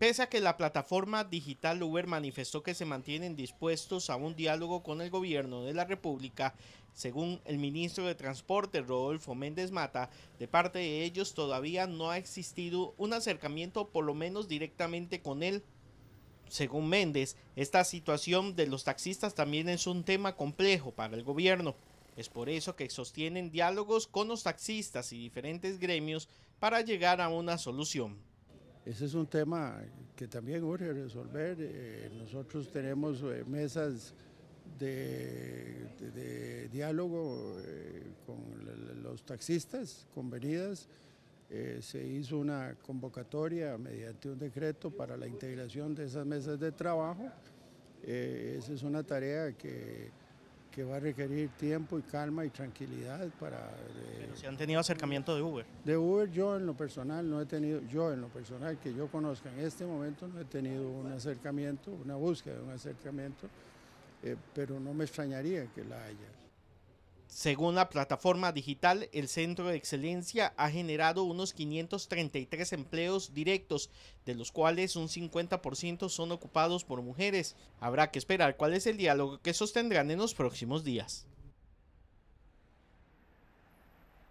Pese a que la plataforma digital Uber manifestó que se mantienen dispuestos a un diálogo con el gobierno de la República, según el ministro de Transporte Rodolfo Méndez Mata, de parte de ellos todavía no ha existido un acercamiento por lo menos directamente con él según Méndez, esta situación de los taxistas también es un tema complejo para el gobierno. Es por eso que sostienen diálogos con los taxistas y diferentes gremios para llegar a una solución. Ese es un tema que también urge resolver. Eh, nosotros tenemos eh, mesas de, diálogo eh, con los taxistas convenidas. se hizo una convocatoria mediante un decreto para la integración de esas mesas de trabajo. esa es una tarea que que va a requerir tiempo y calma y tranquilidad para... Eh, pero si han tenido acercamiento de Uber. De Uber yo en lo personal no he tenido, yo en lo personal que yo conozca en este momento no he tenido un acercamiento, una búsqueda de un acercamiento, eh, pero no me extrañaría que la haya. Según la plataforma digital, el Centro de Excelencia ha generado unos 533 empleos directos, de los cuales un 50% son ocupados por mujeres. Habrá que esperar cuál es el diálogo que sostendrán en los próximos días.